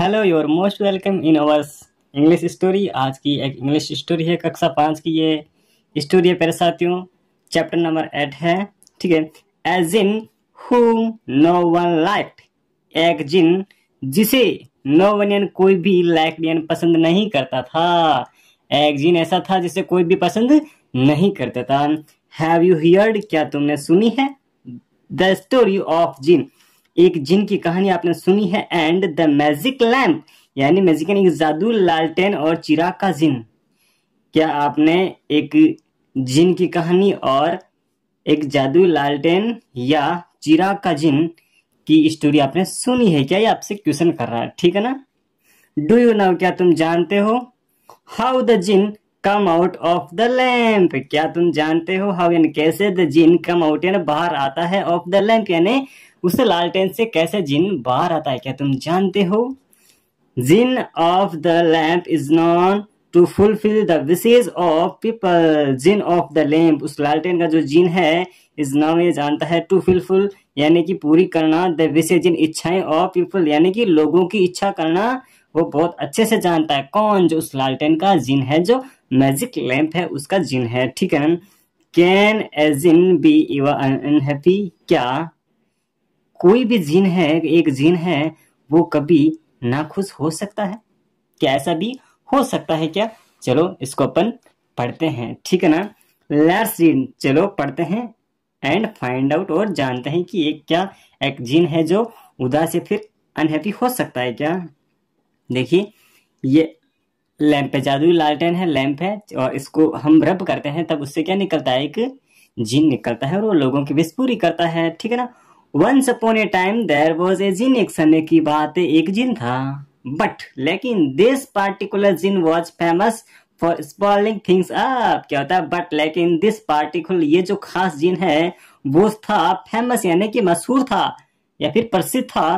hello you are most welcome in ours English story आज की एक इंग्लिश स्टोरी है कक्षा पाँच की ये स्टोरी है पेरे साथियों चैप्टर नंबर एट है ठीक है एज इन हुम नो वन लाइक एक जिन जिसे नो वन यानी कोई भी लाइक यानी पसंद नहीं करता था एक जिन ऐसा था जिसे कोई भी पसंद नहीं करता था हैव यू हियर्ड क्या तुमने सुनी है द स्टोरी ऑफ जिन एक जिन की कहानी आपने सुनी है एंड द मैजिक लैम्प यानी मैजिक एक जादू लालटेन और चिराग का जिन क्या आपने एक जिन की कहानी और एक जादू लालटेन या चिराग का जिन की स्टोरी आपने सुनी है क्या ये आपसे क्वेश्चन कर रहा है ठीक है ना डू यू नाउ क्या तुम जानते हो how the jinn come out of the lamp क्या तुम जानते हो हाउ यानी कैसे द जिन कम आउट यानी बाहर आता है ऑफ द लैंप यानी उस लालटेन से कैसे जिन बाहर आता है क्या तुम जानते हो jinn of the lamp is known to fulfil the wishes of people jinn of the lamp उस लालटेन का जो जिन है इज नाम ये जानता है टू फुलफिल यानी कि पूरी करना द विशेज इन इच्छाएं ऑफ पीपल यानी कि लोगों की इच्छा करना वो बहुत अच्छे से जानता है कौन जो उस लालटेन का जिन है जो मैजिक लैम्प है उसका जिन है ठीक है can a jinn be your unhappy क्या कोई भी जिन है एक जिन है वो कभी ना खुश हो सकता है क्या ऐसा भी हो सकता है क्या चलो इसको अपन पढ़ते हैं ठीक है ना लेट्स रीड चलो पढ़ते हैं एंड फाइंड आउट और जानते हैं कि एक क्या एक जिन है जो उदास या फिर अनहैप्पी हो सकता है क्या देखिए ये लैंप है जादुई लालटेन है लैंप है और इसको हम रब करते हैं तब उससे क्या निकलता है एक जीन निकलता है और वो लोगों की विश पूरी करता है ठीक है ना once upon a time there was a jinn एक समय की बात एक जिन था बट लेकिन this particular jinn was famous for spoiling things up क्या होता है बट लेकिन दिस पार्टिकुलर ये जो खास जिन है वो था फेमस यानी कि मशहूर था या फिर प्रसिद्ध था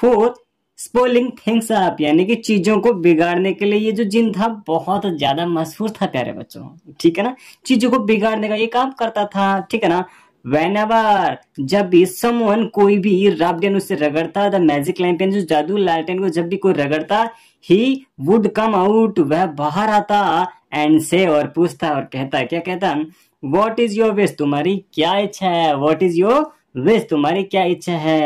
फोर स्पोलिंग थिंग्स आप यानी कि चीजों को बिगाड़ने के लिए ये जो जिन था बहुत ज्यादा मशहूर था प्यारे बच्चों ठीक है ना चीजों को बिगाड़ने का ये काम करता था ठीक है ना वेन एवर जब भी समोहन कोई भी रबडेन उसे रगड़ता द मैजिक लैम्पियन जो जादू लालटेन को जब भी कोई रगड़ता ही वुड कम आउट वह बाहर आता एंड से और पूछता और कहता क्या कहता वॉट इज योर विश तुम्हारी क्या इच्छा है वॉट इज योर विश तुम्हारी क्या इच्छा है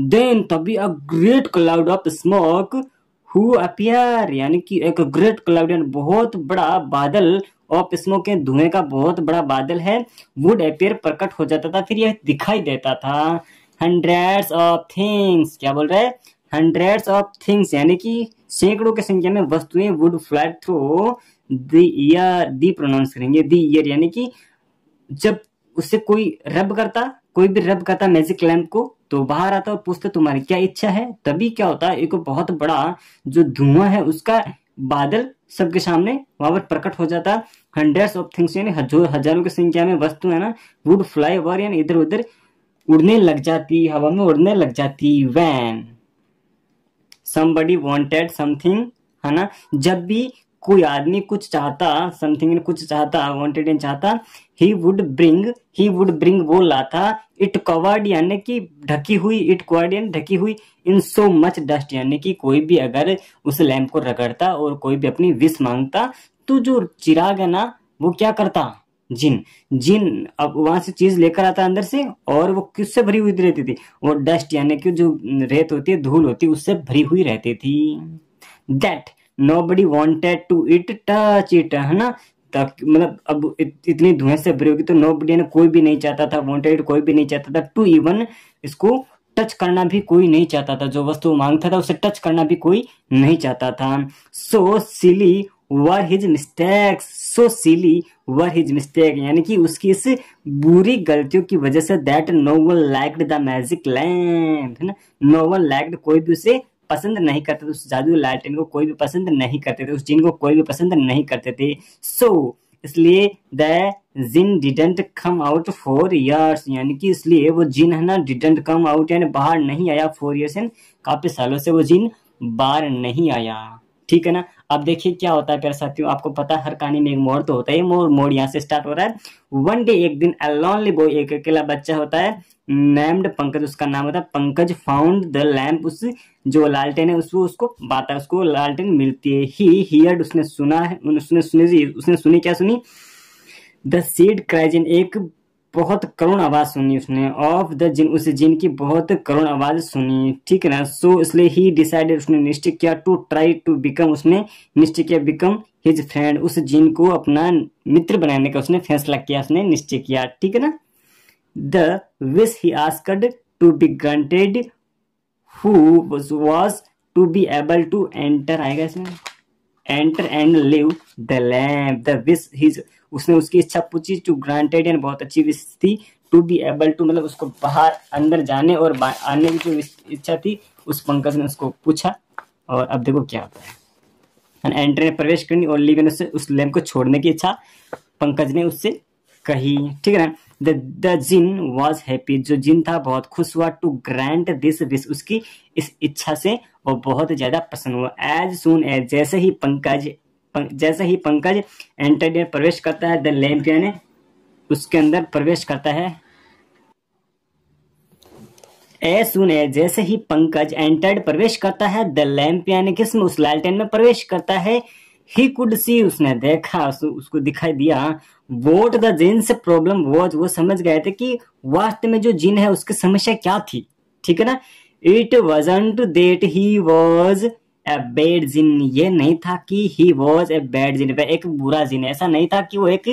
देन तभी a great cloud of smoke would appear यानी कि एक ग्रेट क्लाउड यानी बहुत बड़ा बादल ऑफ स्मोक के धुएं का बहुत बड़ा बादल है वुड अपियर प्रकट हो जाता था फिर यह दिखाई देता था हंड्रेड्स ऑफ थिंग्स क्या बोल रहे हैं हंड्रेड्स ऑफ थिंग्स यानी कि सैकड़ों की संख्या में वस्तुएं would fly through the the pronounce करेंगे दी ईयर यानी कि जब उसे कोई रब करता कोई भी रब करता मैजिक लैम्प को तो बाहर आता और पूछता तुम्हारी क्या इच्छा है तभी क्या होता है एक बहुत बड़ा जो धुआं है उसका बादल सबके सामने वहां पर प्रकट हो जाता हंड्रेड्स ऑफ थिंग्स यानी हजारों की संख्या में वस्तु है ना वुड फ्लाई ओवर यानी इधर उधर उड़ने लग जाती हवा में उड़ने लग जाती वैन समबडी वॉन्टेड समथिंग है ना जब भी कोई आदमी कुछ चाहता समथिंग कुछ चाहता वॉन्टेड एंड चाहता he would bring he would bring वो लाता इट कवर्ड यानी कि ढकी हुई इट कवर्ड यानी ढकी हुई इन सो मच डस्ट यानी कि कोई भी अगर उस लैम्प को रगड़ता और कोई भी अपनी विश मांगता तो जो चिराग है ना वो क्या करता जिन जिन अब वहां से चीज लेकर आता अंदर से और वो किससे भरी हुई रहती थी वो डस्ट यानी कि जो रेत होती है धूल होती है उससे भरी हुई रहती थी that nobody wanted to it touch it है ना तक मतलब अब इत, इतनी धुएं से भरी होगी तो नो बडी ने कोई भी नहीं चाहता था वॉन्टेड कोई भी नहीं चाहता था टू इवन इसको टच करना भी कोई नहीं चाहता था जो वस्तु मांगता था उसे टच करना भी कोई नहीं चाहता था so silly were his mistakes so silly were his mistake यानी कि उसकी इस बुरी गलतियों की वजह से that no one liked the magic lamp है ना नो वन लाइक्ड कोई भी उसे पसंद नहीं करते थे तो उस जादू लालटेन को कोई भी पसंद नहीं करते थे उस जिन को कोई भी पसंद नहीं करते थे सो so, इसलिए the jinn didn't come out for years यानी कि इसलिए वो जिन है ना डिडेंट कम आउट यानी बाहर नहीं आया फोर ईयर्स एंड काफी सालों से वो जिन बाहर नहीं आया ठीक है ना अब देखिए क्या होता है प्यार साथियों आपको पता है हर कहानी में एक मोड़ तो होता ही मोड़ मोड़ यहाँ से स्टार्ट हो रहा है वन डे एक दिन अलोनली बॉय एक अकेला बच्चा होता है नेम्ड पंकज उसका नाम होता है पंकज फाउंड द लैम्प उस जो लालटेन है उसको उसको बात है उसको लालटेन मिलती है ही हियर्ड उसने सुना है उसने सुनी उसने सुनी क्या सुनी द सीड क्राइज एक बहुत करुण आवाज़ सुनी उसने ऑफ द जिन उस जिन की बहुत करुण आवाज़ सुनी ठीक है ना सो so, इसलिए ही डिसाइडेड उसने निश्चय किया टू ट्राई टू बिकम उसने निश्चय किया बिकम हिज फ्रेंड उस जिन को अपना मित्र बनाने का उसने फैसला किया उसने निश्चय किया ठीक है ना the wish he asked to be granted who was to be able to enter आएगा इसमें enter and leave the lamp the wish his उसने उसकी इच्छा पूछी टू ग्रांटेड एंड बहुत अच्छी विश थी टू बी एबल टू मतलब उसको बाहर अंदर जाने और आने की जो इच्छा थी उस पंकज ने उसको पूछा और अब देखो क्या होता है एंटर ने प्रवेश करनी और लिविन उससे उस लैम्प को छोड़ने की इच्छा पंकज ने उससे कही ठीक है ना the the jinn was happy जो जिन था बहुत खुश हुआ टू ग्रांट दिस विश उसकी इस इच्छा से वो बहुत ज़्यादा प्रसन्न हुआ एज सुन एज जैसे ही पंकज जैसे ही पंकज एंटरटेनर प्रवेश करता है द लैम्पियन उसके अंदर प्रवेश करता है ए सुने जैसे ही पंकज एंटर्ड प्रवेश करता है द लैम्प यानी किस में उस लालटेन में प्रवेश करता है ही कुड सी उसने देखा उस, उसको दिखाई दिया what the jinn's problem was वो समझ गए थे कि वास्तव में जो जिन है उसकी समस्या क्या थी ठीक है ना it wasn't that he was a bad jinn ये नहीं था कि ही वॉज ए बैड जिन एक बुरा जिन ऐसा नहीं था कि वो एक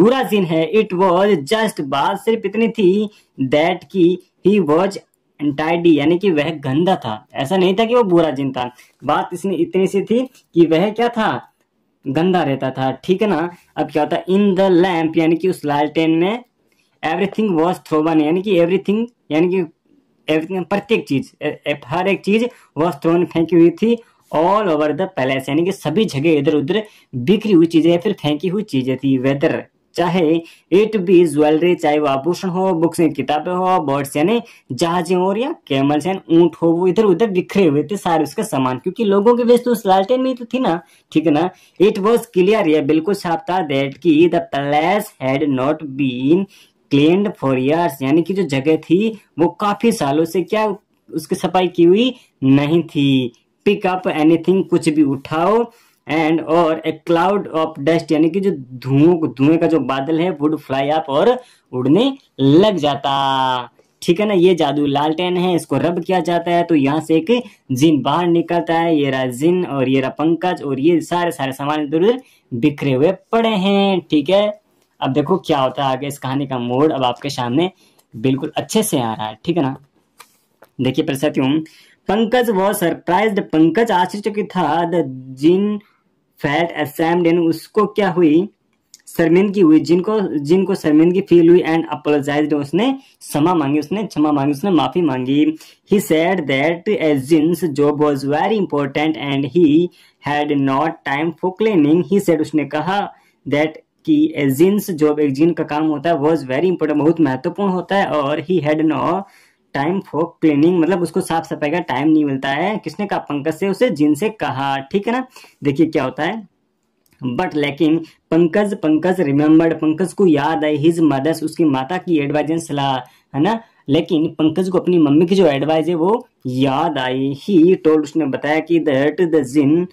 बुरा जिन है इट वॉज जस्ट बात सिर्फ इतनी थी दैट की ही वॉज एंटाइडी यानी कि वह गंदा था ऐसा नहीं था कि वो बुरा जिन था बात इसने इतनी सी थी कि वह क्या था गंदा रहता था ठीक है ना अब क्या होता इन द लैम्प यानी कि उस लालटेन में एवरीथिंग वॉज थ्रोवन यानी कि एवरीथिंग यानी कि प्रत्येक चीज हर एक चीज वह वस्त्रों फेंकी हुई थी ऑल ओवर द पैलेस यानी कि सभी जगह इधर उधर बिखरी हुई चीजें फिर फेंकी हुई चीजें थी वेदर चाहे इट बी ज्वेलरी चाहे वो आभूषण हो बुक्स या किताबें हो बर्ड्स यानी जहाजें हो या कैमल्स यानी ऊंट हो वो इधर उधर बिखरे हुए थे सारे उसके सामान क्योंकि लोगों की वेस्ट तो उस लालटेन में तो थी ना ठीक है ना इट वॉज क्लियर यह बिल्कुल साफ था दैट की the palace had not been cleaned for years यानी कि जो जगह थी वो काफी सालों से क्या उसकी सफाई की हुई नहीं थी पिक अप एनीथिंग कुछ भी उठाओ एंड और ए क्लाउड ऑफ डस्ट यानी कि जो धुओं धुएं का जो बादल है वुड फ्लाई अप और उड़ने लग जाता ठीक है ना ये जादू लालटेन है इसको रब किया जाता है तो यहाँ से एक जिन बाहर निकलता है ये रहा जिन और ये रहा पंकज और ये सारे सारे सामान इधर उधर बिखरे हुए पड़े हैं ठीक है अब देखो क्या होता है आगे इस कहानी का मोड अब आपके सामने बिल्कुल अच्छे से आ रहा है ठीक है ना देखिए प्रसाद पंकज वो सरप्राइज पंकज आश्चर्यचकित था the jinn felt ashamed and उसको क्या हुई शर्मिंदगी हुई जिनको जिनको शर्मिंदगी फील हुई एंड अपोलोजाइज उसने क्षमा मांगी उसने क्षमा मांगी उसने माफी मांगी he said that jinn's job was very important and he had not time for cleaning he said उसने कहा दैट कि एजिन्स जो एक जीन का काम होता है वॉज वेरी इंपॉर्टेंट बहुत महत्वपूर्ण होता है और he had no time for cleaning मतलब उसको साफ सफाई का टाइम नहीं मिलता है किसने कहा पंकज से उसे जिन से कहा ठीक है ना देखिए क्या होता है बट लेकिन पंकज पंकज रिमेम्बर्ड पंकज को याद आई हिज मदर्स उसकी माता की एडवाइज एंड सलाह है ना लेकिन पंकज को अपनी मम्मी की जो एडवाइज है वो याद आई ही टोल्ड उसने बताया कि that the jinn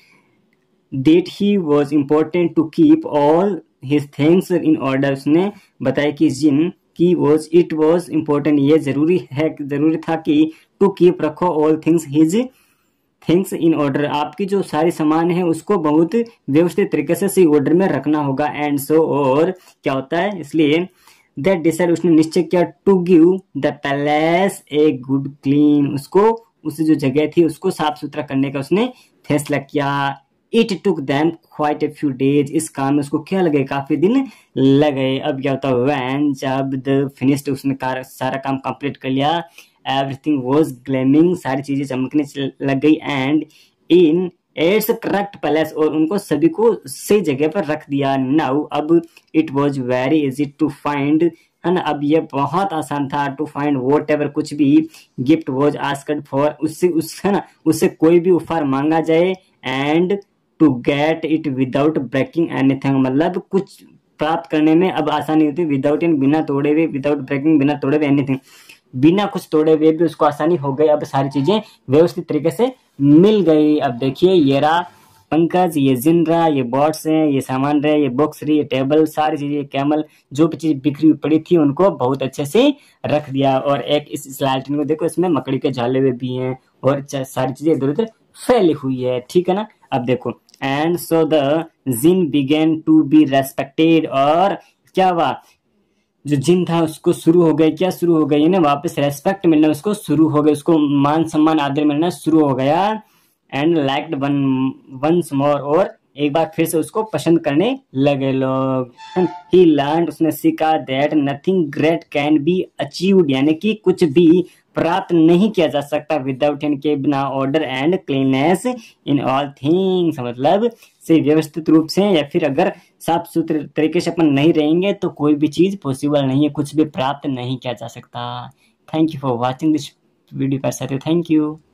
that he was important to keep all his things in order उसने बताया कि जिन की वॉज इट वॉज इम्पोर्टेंट ये जरूरी है जरूरी था कि टू कीप रखो all things his things in order आपकी जो सारी सामान है उसको बहुत व्यवस्थित तरीके से सही ऑर्डर में रखना होगा एंड सो so, और क्या होता है इसलिए दैट डिसाइड उसने निश्चय किया to give the palace a good clean उसको उस जो जगह थी उसको साफ सुथरा करने का उसने फैसला किया it took them quite a few days इस काम में उसको क्या लगे काफ़ी दिन लगे अब क्या होता है वैन जब द फिनिश्ड उसने कार, सारा काम कंप्लीट कर लिया एवरीथिंग वॉज ग्लैमिंग सारी चीज़ें चमकने लग गई and in its correct palace और उनको सभी को सही जगह पर रख दिया नाउ अब it was very easy to find है ना अब ये बहुत आसान था टू फाइंड वॉट एवर कुछ भी गिफ्ट वॉज आस्कड फॉर उससे उस है ना उससे कोई भी उपहार मांगा जाए and to get it without breaking anything मतलब कुछ प्राप्त करने में अब आसानी होती है विदाउट इन बिना तोड़े हुए विदाउट ब्रेकिंग बिना तोड़े हुए एनीथिंग बिना कुछ तोड़े हुए भी उसको आसानी हो गई अब सारी चीजें व्यवस्थित तरीके से मिल गई अब देखिए ये रहा पंकज ये जिन रहा ये बॉट्स हैं ये सामान रहे ये बॉक्स रही ये टेबल सारी चीजें कैमल जो भी चीज बिखरी हुई पड़ी थी उनको बहुत अच्छे से रख दिया और एक इस, इस लालटेन को देखो इसमें मकड़ी के झाले हुए भी हैं और सारी चीजें इधर उधर फैली हुई है ठीक है ना अब देखो and so the jinn began to be respected और क्या हुआ जो जिन था उसको शुरू हो गया क्या शुरू हो गया ना वापस रेस्पेक्ट मिलना उसको शुरू हो गया उसको मान सम्मान आदर मिलना शुरू हो गया and liked one once more और एक बार फिर से उसको पसंद करने लगे लोग ही लर्न उसने सीखा that nothing great can be achieve यानी कि कुछ भी प्राप्त नहीं किया जा सकता विदाउट इनके बिना order and cleanness in all things मतलब से व्यवस्थित रूप से या फिर अगर साफ सुथरे तरीके से अपन नहीं रहेंगे तो कोई भी चीज़ पॉसिबल नहीं है कुछ भी प्राप्त नहीं किया जा सकता thank you for watching this video पैसा थैंक यू